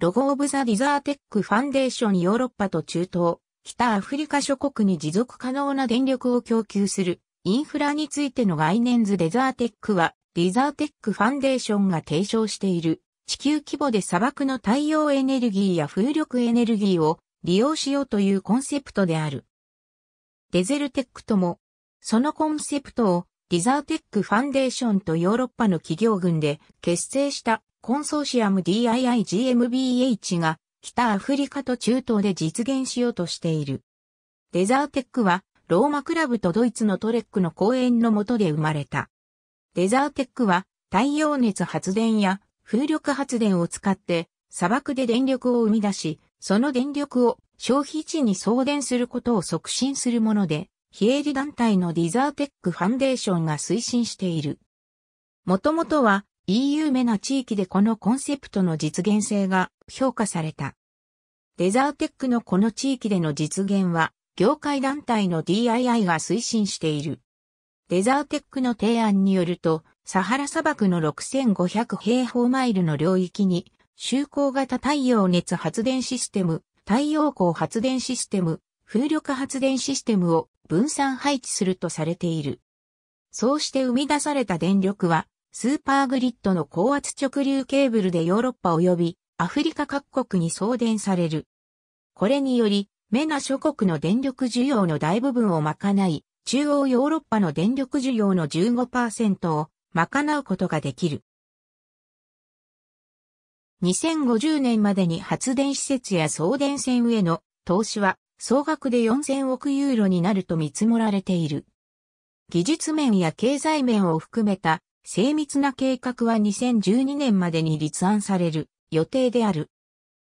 ロゴ・オブ・ザ・リザーテック・ファンデーションヨーロッパと中東、北アフリカ諸国に持続可能な電力を供給するインフラについての概念図デザーテックは、リザーテック・ファンデーションが提唱している地球規模で砂漠の太陽エネルギーや風力エネルギーを利用しようというコンセプトである。デゼルテックとも、そのコンセプトをリザーテックファンデーションとヨーロッパの企業群で結成したコンソーシアム DIIGMBH が北アフリカと中東で実現しようとしている。デザーテックはローマクラブとドイツのトレックの公園の下で生まれた。デザーテックは太陽熱発電や風力発電を使って砂漠で電力を生み出し、その電力を消費地に送電することを促進するもので、非営利団体のディザーテックファンデーションが推進している。もともとは EU 目な地域でこのコンセプトの実現性が評価された。デザーテックのこの地域での実現は、業界団体の DII が推進している。デザーテックの提案によると、サハラ砂漠の6500平方マイルの領域に、就航型太陽熱発電システム、太陽光発電システム、風力発電システムを分散配置するとされている。そうして生み出された電力は、スーパーグリッドの高圧直流ケーブルでヨーロッパ及びアフリカ各国に送電される。これにより、メナ諸国の電力需要の大部分を賄い、中央ヨーロッパの電力需要の15%を賄うことができる。2050年までに発電施設や送電線への投資は総額で4000億ユーロになると見積もられている。技術面や経済面を含めた精密な計画は2012年までに立案される予定である。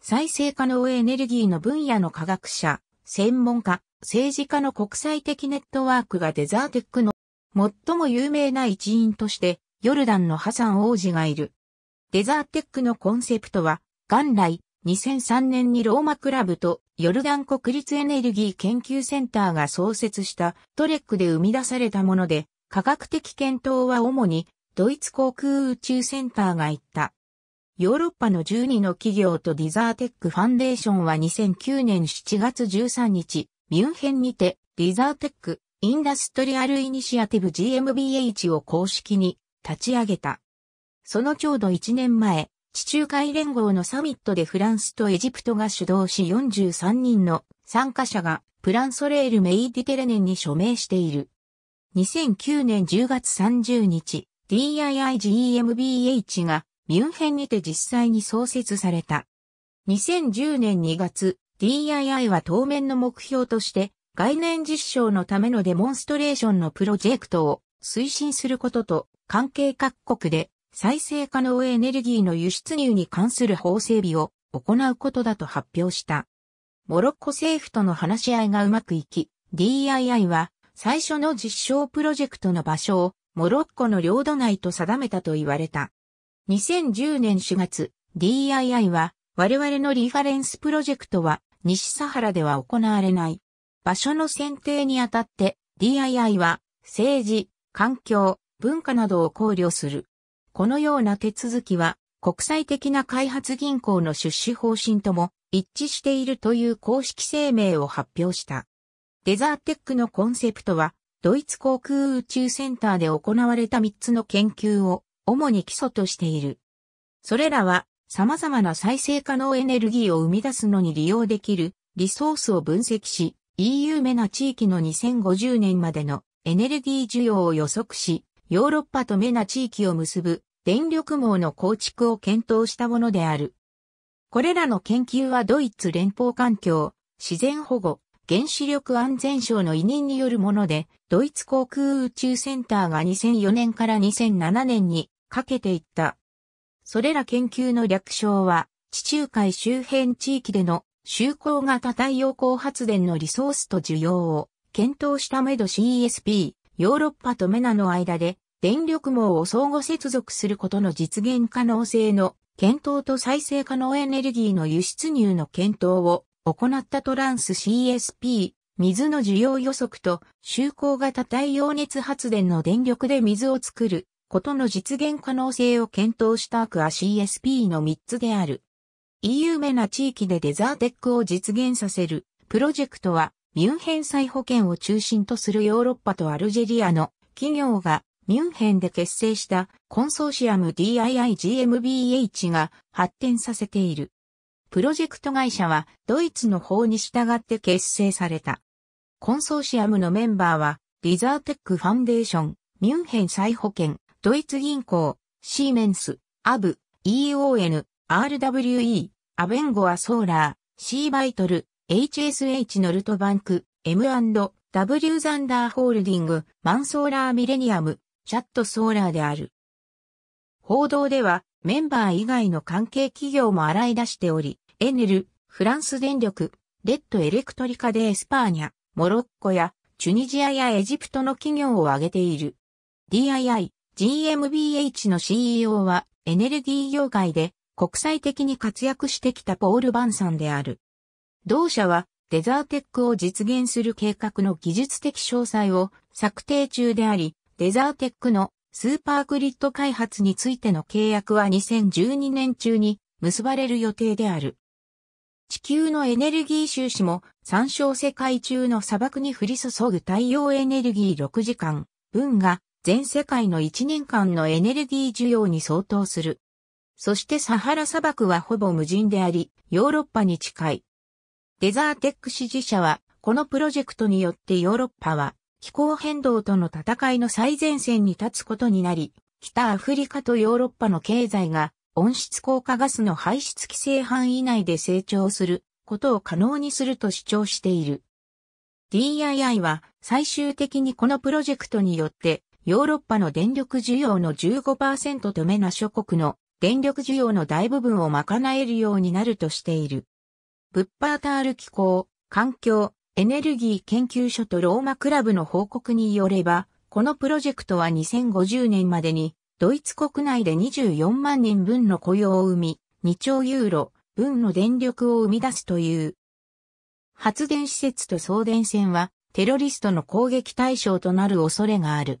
再生可能エネルギーの分野の科学者、専門家、政治家の国際的ネットワークがデザーテックの最も有名な一員としてヨルダンのハサン王子がいる。デザーテックのコンセプトは元来2003年にローマクラブとヨルダン国立エネルギー研究センターが創設したトレックで生み出されたもので科学的検討は主にドイツ航空宇宙センターが言った。ヨーロッパの12の企業とディザーテックファンデーションは2009年7月13日、ミュンヘンにて、ディザーテック、インダストリアルイニシアティブ GMBH を公式に立ち上げた。そのちょうど1年前、地中海連合のサミットでフランスとエジプトが主導し43人の参加者がプランソレールメイディテレネンに署名している。2009年10月30日、DIIGEMBH がミュンヘンにて実際に創設された。2010年2月、DII は当面の目標として、概念実証のためのデモンストレーションのプロジェクトを推進することと、関係各国で再生可能エネルギーの輸出入に関する法整備を行うことだと発表した。モロッコ政府との話し合いがうまくいき、DII は最初の実証プロジェクトの場所をモロッコの領土内と定めたと言われた。2010年4月、DII は、我々のリファレンスプロジェクトは、西サハラでは行われない。場所の選定にあたって、DII は、政治、環境、文化などを考慮する。このような手続きは、国際的な開発銀行の出資方針とも一致しているという公式声明を発表した。デザーテックのコンセプトは、ドイツ航空宇宙センターで行われた3つの研究を主に基礎としている。それらは様々な再生可能エネルギーを生み出すのに利用できるリソースを分析し、EU メな地域の2050年までのエネルギー需要を予測し、ヨーロッパとメな地域を結ぶ電力網の構築を検討したものである。これらの研究はドイツ連邦環境、自然保護、原子力安全省の委任によるもので、ドイツ航空宇宙センターが2004年から2007年にかけていった。それら研究の略称は、地中海周辺地域での就航型太陽光発電のリソースと需要を検討したメド CSP、ヨーロッパとメナの間で電力網を相互接続することの実現可能性の検討と再生可能エネルギーの輸出入の検討を行ったトランス CSP、水の需要予測と、就航型太陽熱発電の電力で水を作ることの実現可能性を検討したアクア CSP の3つである。EU メな地域でデザーテックを実現させるプロジェクトは、ミュンヘン再保険を中心とするヨーロッパとアルジェリアの企業がミュンヘンで結成したコンソーシアム DIIGMBH が発展させている。プロジェクト会社はドイツの法に従って結成された。コンソーシアムのメンバーは、リザーテックファンデーション、ミュンヘン再保険、ドイツ銀行、シーメンス、アブ、EON、RWE、アベンゴアソーラー、シーバイトル、HSH ノルトバンク、M&W ザンダーホールディング、マンソーラーミレニアム、チャットソーラーである。報道では、メンバー以外の関係企業も洗い出しており、エネル、フランス電力、レッドエレクトリカでエスパーニャ、モロッコやチュニジアやエジプトの企業を挙げている。DII、GMBH の CEO はエネルギー業界で国際的に活躍してきたポール・バンさんである。同社はデザーテックを実現する計画の技術的詳細を策定中であり、デザーテックのスーパーグリッド開発についての契約は2012年中に結ばれる予定である。地球のエネルギー収支も参照世界中の砂漠に降り注ぐ太陽エネルギー6時間分が全世界の1年間のエネルギー需要に相当する。そしてサハラ砂漠はほぼ無人であり、ヨーロッパに近い。デザーテック支持者は、このプロジェクトによってヨーロッパは気候変動との戦いの最前線に立つことになり、北アフリカとヨーロッパの経済が温室効果ガスの排出規制範囲内で成長することを可能にすると主張している。DII は最終的にこのプロジェクトによってヨーロッパの電力需要の15%とメナ諸国の電力需要の大部分を賄えるようになるとしている。ブッパータール気候、環境、エネルギー研究所とローマクラブの報告によれば、このプロジェクトは2050年までにドイツ国内で24万人分の雇用を生み、2兆ユーロ分の電力を生み出すという。発電施設と送電線はテロリストの攻撃対象となる恐れがある。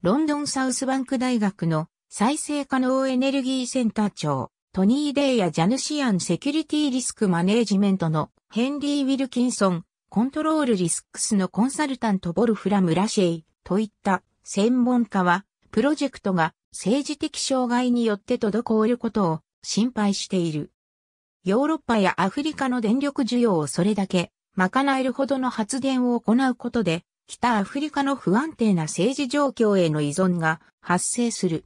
ロンドンサウスバンク大学の再生可能エネルギーセンター長、トニー・デイやジャヌシアンセキュリティリスクマネージメントのヘンリー・ウィルキンソン、コントロールリスクスのコンサルタントボルフラム・ラシェイといった専門家は、プロジェクトが政治的障害によって滞ることを心配している。ヨーロッパやアフリカの電力需要をそれだけ賄えるほどの発電を行うことで、北アフリカの不安定な政治状況への依存が発生する。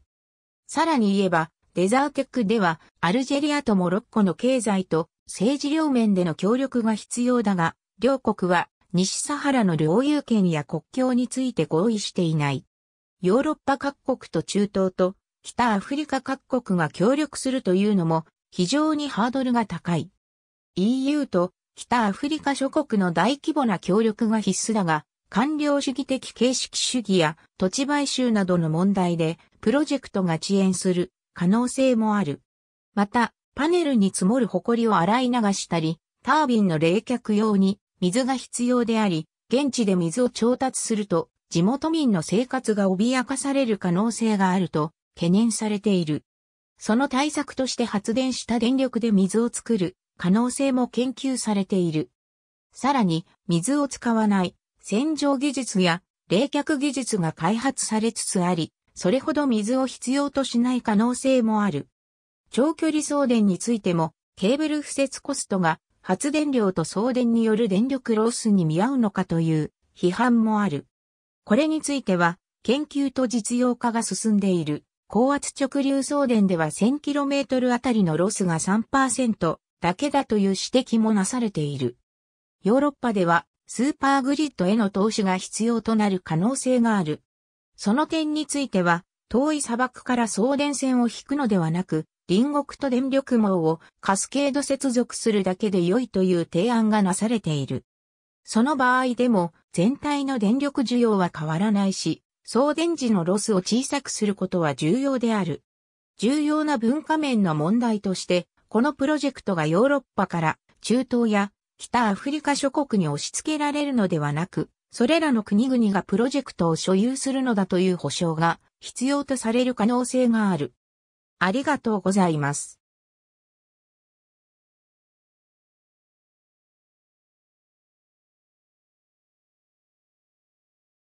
さらに言えば、デザーテックでは、アルジェリアとモロッコの経済と政治両面での協力が必要だが、両国は西サハラの領有権や国境について合意していない。ヨーロッパ各国と中東と北アフリカ各国が協力するというのも非常にハードルが高い。EU と北アフリカ諸国の大規模な協力が必須だが、官僚主義的形式主義や土地買収などの問題でプロジェクトが遅延する可能性もある。また、パネルに積もる埃を洗い流したり、タービンの冷却用に水が必要であり、現地で水を調達すると地元民の生活が脅かされる可能性があると懸念されている。その対策として発電した電力で水を作る可能性も研究されている。さらに、水を使わない洗浄技術や冷却技術が開発されつつあり、それほど水を必要としない可能性もある。長距離送電についても、ケーブル敷設コストが発電量と送電による電力ロスに見合うのかという批判もある。これについては、研究と実用化が進んでいる。高圧直流送電では 1000km あたりのロスが3%だけだという指摘もなされている。ヨーロッパではスーパーグリッドへの投資が必要となる可能性がある。その点については、遠い砂漠から送電線を引くのではなく、隣国と電力網をカスケード接続するだけで良いという提案がなされている。その場合でも全体の電力需要は変わらないし、送電時のロスを小さくすることは重要である。重要な文化面の問題として、このプロジェクトがヨーロッパから中東や北アフリカ諸国に押し付けられるのではなく、それらの国々がプロジェクトを所有するのだという保証が必要とされる可能性がある。ありがとうございます。